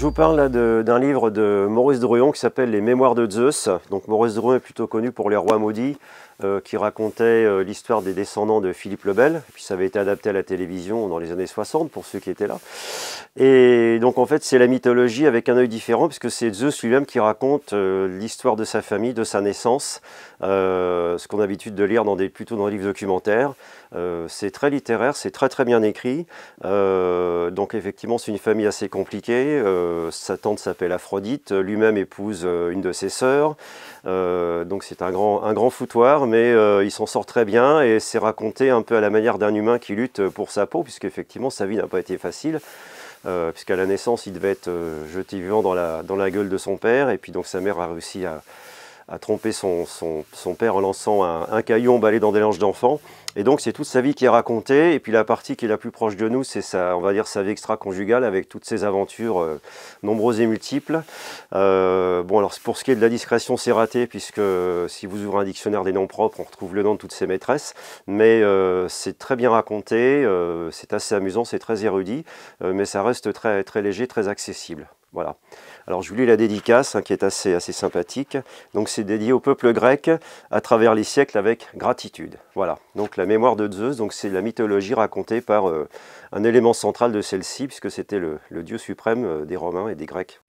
Je vous parle d'un livre de Maurice Druon qui s'appelle Les Mémoires de Zeus. Donc Maurice Druon est plutôt connu pour Les Rois Maudits. Euh, qui racontait euh, l'histoire des descendants de Philippe le Bel. puis ça avait été adapté à la télévision dans les années 60 pour ceux qui étaient là. Et donc en fait, c'est la mythologie avec un œil différent puisque c'est Zeus lui-même qui raconte euh, l'histoire de sa famille, de sa naissance, ce qu'on a l'habitude de lire plutôt dans des livres documentaires. c'est très littéraire, c'est très très bien écrit. donc effectivement, c'est une famille assez compliquée. sa tante s'appelle Aphrodite, lui-même épouse une de ses sœurs. donc c'est un grand, un grand foutoir, mais euh, il s'en sort très bien et c'est raconté un peu à la manière d'un humain qui lutte pour sa peau, puisque effectivement sa vie n'a pas été facile. Euh, puisqu'à la naissance, il devait être euh, jeté vivant dans la, dans la gueule de son père, et puis donc sa mère a réussi à, a trompé son, père en lançant un, caillou emballé dans des langes d'enfants. Et donc c'est toute sa vie qui est racontée. Et puis la partie qui est la plus proche de nous, c'est sa, on va dire sa vie extra-conjugale avec toutes ses aventures euh, nombreuses et multiples. Euh, bon alors pour ce qui est de la discrétion, c'est raté puisque euh, si vous ouvrez un dictionnaire des noms propres, on retrouve le nom de toutes ses maîtresses. Mais c'est très bien raconté, c'est assez amusant, c'est très érudit, mais ça reste très, très léger, très accessible. Voilà. Alors je vous lis la dédicace hein, qui est assez, assez sympathique. Donc c'est dédié au peuple grec à travers les siècles avec gratitude. Voilà. Donc la mémoire de Zeus, donc c'est la mythologie racontée par euh, un élément central de celle-ci puisque c'était le, dieu suprême euh, des Romains et des Grecs.